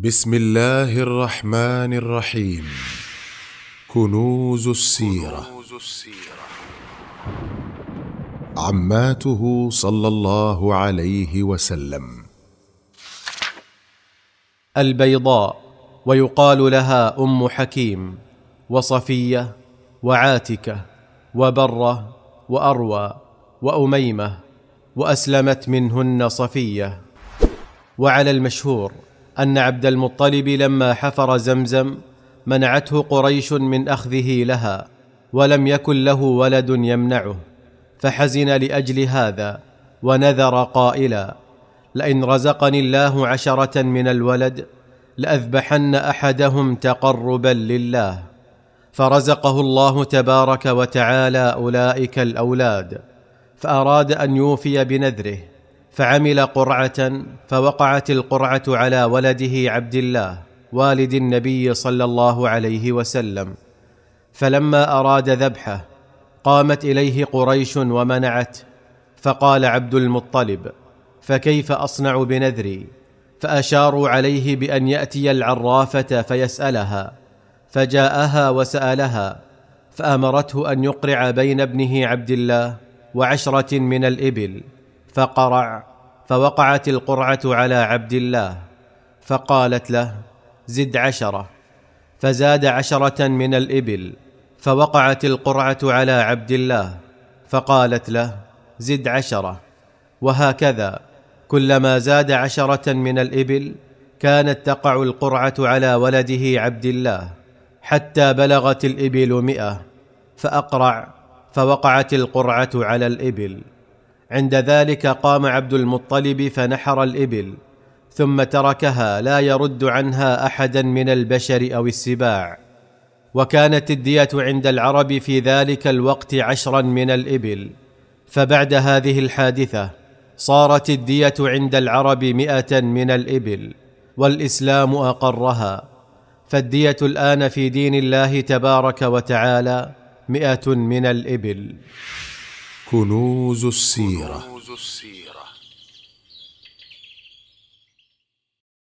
بسم الله الرحمن الرحيم كنوز السيرة عماته صلى الله عليه وسلم البيضاء ويقال لها أم حكيم وصفية وعاتكة وبرة وأروى وأميمة وأسلمت منهن صفية وعلى المشهور ان عبد المطلب لما حفر زمزم منعته قريش من اخذه لها ولم يكن له ولد يمنعه فحزن لاجل هذا ونذر قائلا لئن رزقني الله عشره من الولد لاذبحن احدهم تقربا لله فرزقه الله تبارك وتعالى اولئك الاولاد فاراد ان يوفي بنذره فعمل قرعه فوقعت القرعه على ولده عبد الله والد النبي صلى الله عليه وسلم فلما اراد ذبحه قامت اليه قريش ومنعته فقال عبد المطلب فكيف اصنع بنذري فاشاروا عليه بان ياتي العرافه فيسالها فجاءها وسالها فامرته ان يقرع بين ابنه عبد الله وعشره من الابل فقرع فوقعت القرعه على عبد الله فقالت له زد عشره فزاد عشره من الابل فوقعت القرعه على عبد الله فقالت له زد عشره وهكذا كلما زاد عشره من الابل كانت تقع القرعه على ولده عبد الله حتى بلغت الابل مئه فاقرع فوقعت القرعه على الابل عند ذلك قام عبد المطلب فنحر الابل ثم تركها لا يرد عنها احدا من البشر او السباع وكانت الديه عند العرب في ذلك الوقت عشرا من الابل فبعد هذه الحادثه صارت الديه عند العرب مائه من الابل والاسلام اقرها فالديه الان في دين الله تبارك وتعالى مائه من الابل كنوز السيره